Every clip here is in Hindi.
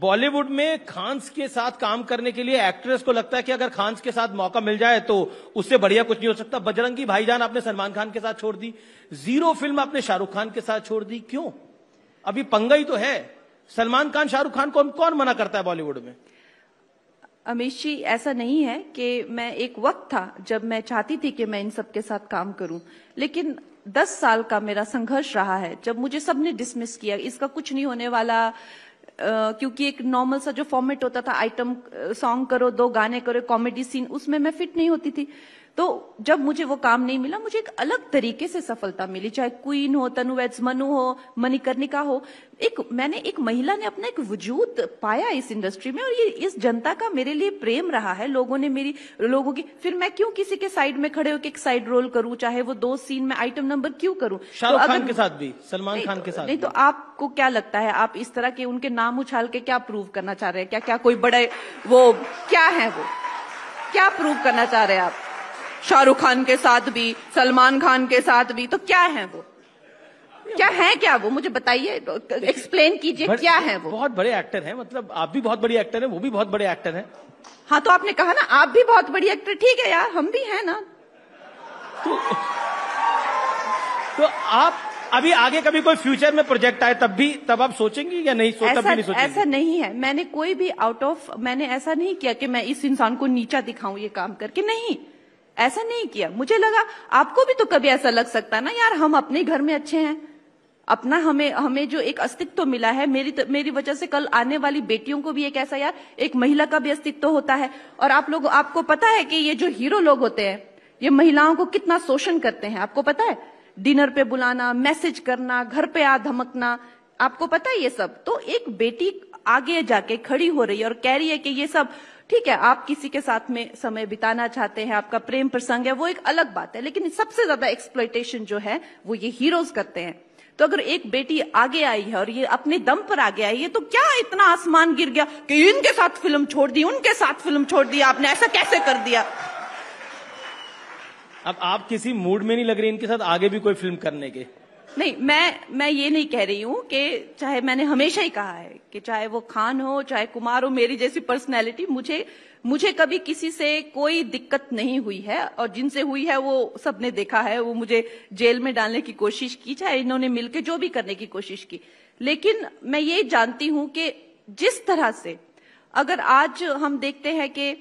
बॉलीवुड में खान्स के साथ काम करने के लिए एक्ट्रेस को लगता है कि अगर खान्स के साथ मौका मिल जाए तो उससे बढ़िया कुछ नहीं हो सकता बजरंगी भाईजान आपने सलमान खान के साथ छोड़ दी जीरो फिल्म आपने शाहरुख खान के साथ छोड़ दी क्यों अभी पंगा ही तो है सलमान खान शाहरुख खान को कौन मना करता है बॉलीवुड में अमीश जी ऐसा नहीं है कि मैं एक वक्त था जब मैं चाहती थी कि मैं इन सबके साथ काम करूं लेकिन दस साल का मेरा संघर्ष रहा है जब मुझे सबने डिसमिस किया इसका कुछ नहीं होने वाला क्योंकि एक नॉर्मल सा जो फॉर्मेट होता था आइटम सॉन्ग करो दो गाने करो कॉमेडी सीन उसमें मैं फिट नहीं होती थी तो जब मुझे वो काम नहीं मिला मुझे एक अलग तरीके से सफलता मिली चाहे क्वीन हो तनु मनु हो मणिकर्णिका हो एक मैंने एक महिला ने अपना एक वजूद पाया इस इंडस्ट्री में और ये इस जनता का मेरे लिए प्रेम रहा है लोगों ने मेरी लोगों की फिर मैं क्यों किसी के साइड में खड़े होकर एक साइड रोल करूं चाहे वो दो सीन में आइटम नंबर क्यों करूं तो अगर, खान के साथ भी सलमान खान के तो साथ नहीं तो आपको क्या लगता है आप इस तरह के उनके नाम उछाल के क्या प्रूव करना चाह रहे हैं क्या क्या कोई बड़े वो क्या है वो क्या प्रूव करना चाह रहे हैं आप शाहरुख खान के साथ भी सलमान खान के साथ भी तो क्या है वो क्या है क्या वो मुझे बताइए एक्सप्लेन कीजिए क्या है वो बहुत बड़े एक्टर हैं मतलब आप भी बहुत बड़ी एक्टर हैं वो भी बहुत बड़े एक्टर हैं हाँ तो आपने कहा ना आप भी बहुत बड़ी एक्टर ठीक है यार हम भी हैं ना तो, तो आप अभी आगे कभी कोई फ्यूचर में प्रोजेक्ट आए तब भी तब आप सोचेंगी या नहीं सो, ऐसा, तब भी नहीं सोचेंगी? ऐसा नहीं है मैंने कोई भी आउट ऑफ मैंने ऐसा नहीं किया कि मैं इस इंसान को नीचा दिखाऊं ये काम करके नहीं ऐसा नहीं किया मुझे लगा आपको भी तो कभी ऐसा लग सकता ना यार हम अपने घर में अच्छे हैं अपना हमें हमें जो एक अस्तित्व तो मिला है मेरी तो, मेरी वजह से कल आने वाली बेटियों को भी एक ऐसा यार एक महिला का भी अस्तित्व तो होता है और आप लोग आपको पता है कि ये जो हीरो लोग होते हैं ये महिलाओं को कितना शोषण करते हैं आपको पता है डिनर पे बुलाना मैसेज करना घर पे आ धमकना आपको पता है ये सब तो एक बेटी आगे जाके खड़ी हो रही है और कह रही है कि ये सब ठीक है आप किसी के साथ में समय बिताना चाहते हैं आपका प्रेम प्रसंग है वो एक अलग बात है लेकिन सबसे ज्यादा एक्सप्लोइटेशन जो है वो ये हीरोज करते हैं तो अगर एक बेटी आगे आई है और ये अपने दम पर आगे आई है तो क्या इतना आसमान गिर गया कि इनके साथ फिल्म छोड़ दी उनके साथ फिल्म छोड़ दी आपने ऐसा कैसे कर दिया अब आप किसी मूड में नहीं लग रही इनके साथ आगे भी कोई फिल्म करने के नहीं मैं मैं ये नहीं कह रही हूँ कि चाहे मैंने हमेशा ही कहा है कि चाहे वो खान हो चाहे कुमार हो मेरी जैसी पर्सनैलिटी मुझे मुझे कभी किसी से कोई दिक्कत नहीं हुई है और जिनसे हुई है वो सबने देखा है वो मुझे जेल में डालने की कोशिश की चाहे इन्होंने मिलकर जो भी करने की कोशिश की लेकिन मैं ये जानती हूं कि जिस तरह से अगर आज हम देखते हैं कि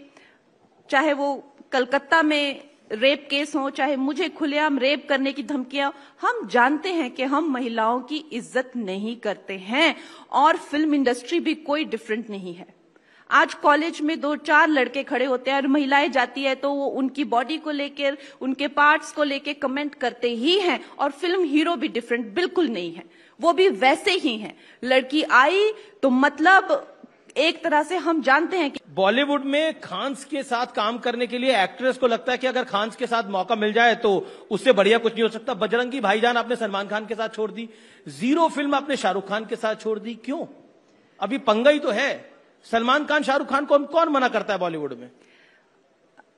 चाहे वो कलकत्ता में रेप केस हो चाहे मुझे खुलेआम रेप करने की धमकियां हम जानते हैं कि हम महिलाओं की इज्जत नहीं करते हैं और फिल्म इंडस्ट्री भी कोई डिफरेंट नहीं है आज कॉलेज में दो चार लड़के खड़े होते हैं और महिलाएं जाती है तो वो उनकी बॉडी को लेकर उनके पार्ट्स को लेकर कमेंट करते ही हैं और फिल्म हीरो भी डिफरेंट बिल्कुल नहीं है वो भी वैसे ही हैं लड़की आई तो मतलब एक तरह से हम जानते हैं कि बॉलीवुड में खान्स के साथ काम करने के लिए एक्ट्रेस को लगता है कि अगर खान्स के साथ मौका मिल जाए तो उससे बढ़िया कुछ नहीं हो सकता बजरंगी भाईजान आपने सलमान खान के साथ छोड़ दी जीरो फिल्म आपने शाहरुख खान के साथ छोड़ दी क्यों अभी पंगा ही तो है सलमान खान शाहरुख खान को हम कौन मना करता है बॉलीवुड में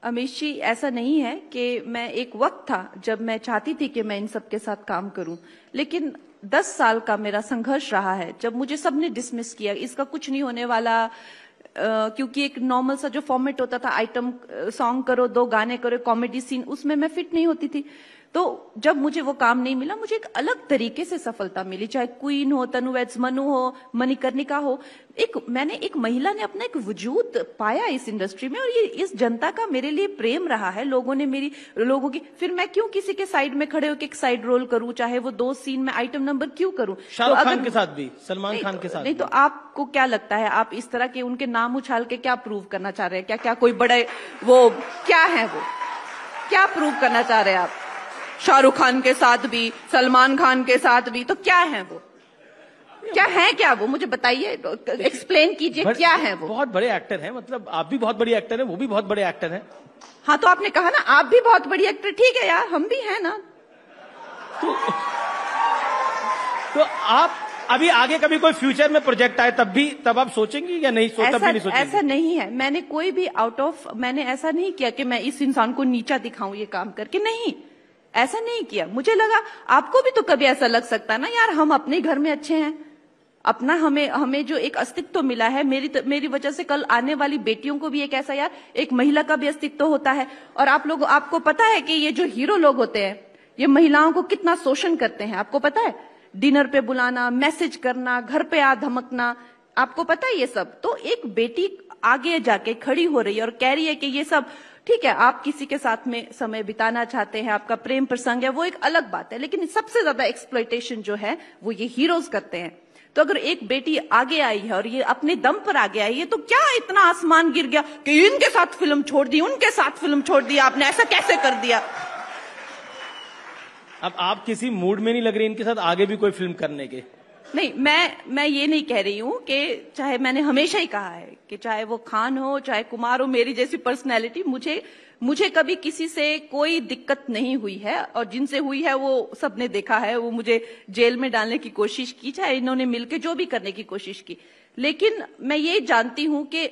अमीश जी ऐसा नहीं है कि मैं एक वक्त था जब मैं चाहती थी कि मैं इन सब के साथ काम करूं लेकिन दस साल का मेरा संघर्ष रहा है जब मुझे सबने डिसमिस किया इसका कुछ नहीं होने वाला क्योंकि एक नॉर्मल सा जो फॉर्मेट होता था आइटम सॉन्ग करो दो गाने करो कॉमेडी सीन उसमें मैं फिट नहीं होती थी तो जब मुझे वो काम नहीं मिला मुझे एक अलग तरीके से सफलता मिली चाहे क्वीन हो तनु मनु हो मणिकर्णिका हो एक मैंने एक महिला ने अपना एक वजूद पाया इस इंडस्ट्री में और ये इस जनता का मेरे लिए प्रेम रहा है लोगों ने मेरी लोगों की फिर मैं क्यों किसी के साइड में खड़े होकर एक साइड रोल करूं चाहे वो दो सीन में आइटम नंबर क्यों करूं तो खान के साथ भी सलमान खान तो के साथ नहीं तो आपको क्या लगता है आप इस तरह के उनके नाम उछाल के क्या प्रूव करना चाह रहे हैं क्या क्या कोई बड़े वो क्या है वो क्या प्रूव करना चाह रहे हैं आप शाहरुख खान के साथ भी सलमान खान के साथ भी तो क्या है वो क्या है क्या वो मुझे बताइए एक्सप्लेन कीजिए क्या है वो बहुत बड़े एक्टर हैं मतलब आप भी बहुत बड़ी एक्टर हैं वो भी बहुत बड़े एक्टर हैं हाँ तो आपने कहा ना आप भी बहुत बड़ी एक्टर ठीक है यार हम भी हैं ना तो, तो आप अभी आगे कभी कोई फ्यूचर में प्रोजेक्ट आए तब भी तब आप सोचेंगी या नहीं सो, ऐसा, नहीं ऐसा नहीं है मैंने कोई भी आउट ऑफ मैंने ऐसा नहीं किया कि मैं इस इंसान को नीचा दिखाऊं ये काम करके नहीं ऐसा नहीं किया मुझे लगा आपको भी तो कभी ऐसा लग सकता ना यार हम अपने घर में अच्छे हैं अपना हमें हमें जो एक अस्तित्व तो मिला है मेरी मेरी वजह से कल आने वाली बेटियों को भी एक ऐसा यार एक महिला का भी अस्तित्व तो होता है और आप लोग आपको पता है कि ये जो हीरो लोग होते हैं ये महिलाओं को कितना शोषण करते हैं आपको पता है डिनर पे बुलाना मैसेज करना घर पे आ धमकना आपको पता है ये सब तो एक बेटी आगे जाके खड़ी हो रही है और कह रही है कि ये सब ठीक है आप किसी के साथ में समय बिताना चाहते हैं आपका प्रेम प्रसंग है वो एक अलग बात है लेकिन सबसे ज्यादा एक्सप्लोइटेशन जो है वो ये हीरोज करते हैं तो अगर एक बेटी आगे आई है और ये अपने दम पर आगे आई है तो क्या इतना आसमान गिर गया कि इनके साथ फिल्म छोड़ दी उनके साथ फिल्म छोड़ दी आपने ऐसा कैसे कर दिया अब आप किसी मूड में नहीं लग रही इनके साथ आगे भी कोई फिल्म करने के नहीं मैं मैं ये नहीं कह रही हूँ कि चाहे मैंने हमेशा ही कहा है कि चाहे वो खान हो चाहे कुमार हो मेरी जैसी पर्सनैलिटी मुझे मुझे कभी किसी से कोई दिक्कत नहीं हुई है और जिनसे हुई है वो सबने देखा है वो मुझे जेल में डालने की कोशिश की चाहे इन्होंने मिलकर जो भी करने की कोशिश की लेकिन मैं ये जानती हूं कि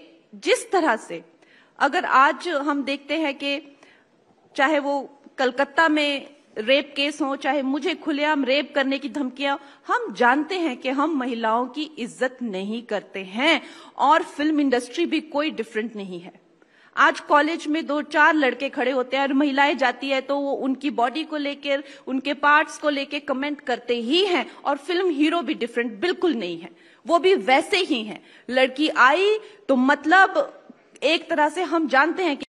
जिस तरह से अगर आज हम देखते हैं कि चाहे वो कलकत्ता में रेप केस हो चाहे मुझे खुलेआम रेप करने की धमकियां हम जानते हैं कि हम महिलाओं की इज्जत नहीं करते हैं और फिल्म इंडस्ट्री भी कोई डिफरेंट नहीं है आज कॉलेज में दो चार लड़के खड़े होते हैं और महिलाएं जाती है तो वो उनकी बॉडी को लेकर उनके पार्ट्स को लेकर कमेंट करते ही हैं और फिल्म हीरो भी डिफरेंट बिल्कुल नहीं है वो भी वैसे ही हैं लड़की आई तो मतलब एक तरह से हम जानते हैं कि